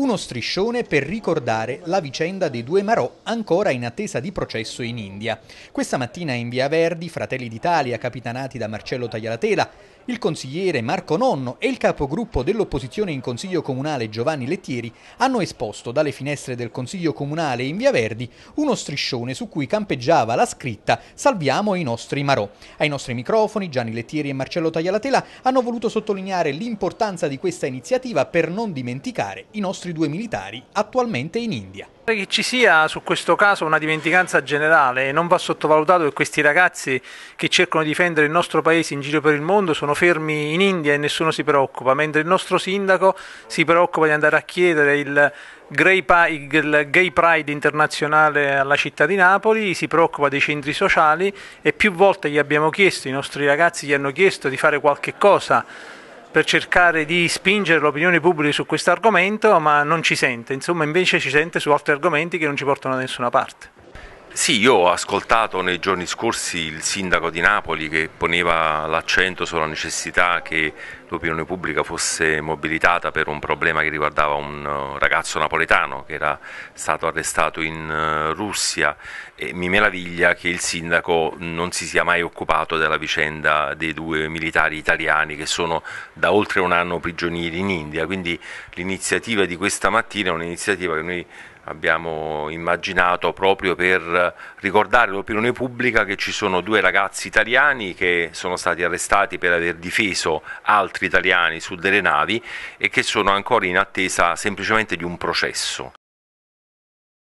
Uno striscione per ricordare la vicenda dei due Marò ancora in attesa di processo in India. Questa mattina in Via Verdi, Fratelli d'Italia, capitanati da Marcello Taglialatela, il consigliere Marco Nonno e il capogruppo dell'opposizione in Consiglio Comunale Giovanni Lettieri hanno esposto dalle finestre del Consiglio Comunale in Via Verdi uno striscione su cui campeggiava la scritta Salviamo i nostri Marò. Ai nostri microfoni Gianni Lettieri e Marcello Taglialatela hanno voluto sottolineare l'importanza di questa iniziativa per non dimenticare i nostri due militari attualmente in India. Che ci sia su questo caso una dimenticanza generale e non va sottovalutato che questi ragazzi che cercano di difendere il nostro paese in giro per il mondo sono fermi in India e nessuno si preoccupa, mentre il nostro sindaco si preoccupa di andare a chiedere il Gay, Pride internazionale alla città di Napoli, si preoccupa dei centri sociali e più volte gli abbiamo chiesto, i nostri ragazzi gli hanno chiesto di fare qualche cosa per cercare di spingere l'opinione pubblica su questo argomento, ma non ci sente, insomma invece ci sente su altri argomenti che non ci portano da nessuna parte. Sì, io ho ascoltato nei giorni scorsi il sindaco di Napoli che poneva l'accento sulla necessità che l'opinione pubblica fosse mobilitata per un problema che riguardava un uh, ragazzo napoletano che era stato arrestato in uh, Russia e mi meraviglia che il sindaco non si sia mai occupato della vicenda dei due militari italiani che sono da oltre un anno prigionieri in India, quindi l'iniziativa di questa mattina è un'iniziativa che noi abbiamo immaginato proprio per ricordare all'opinione pubblica che ci sono due ragazzi italiani che sono stati arrestati per aver difeso altri italiani su delle navi e che sono ancora in attesa semplicemente di un processo.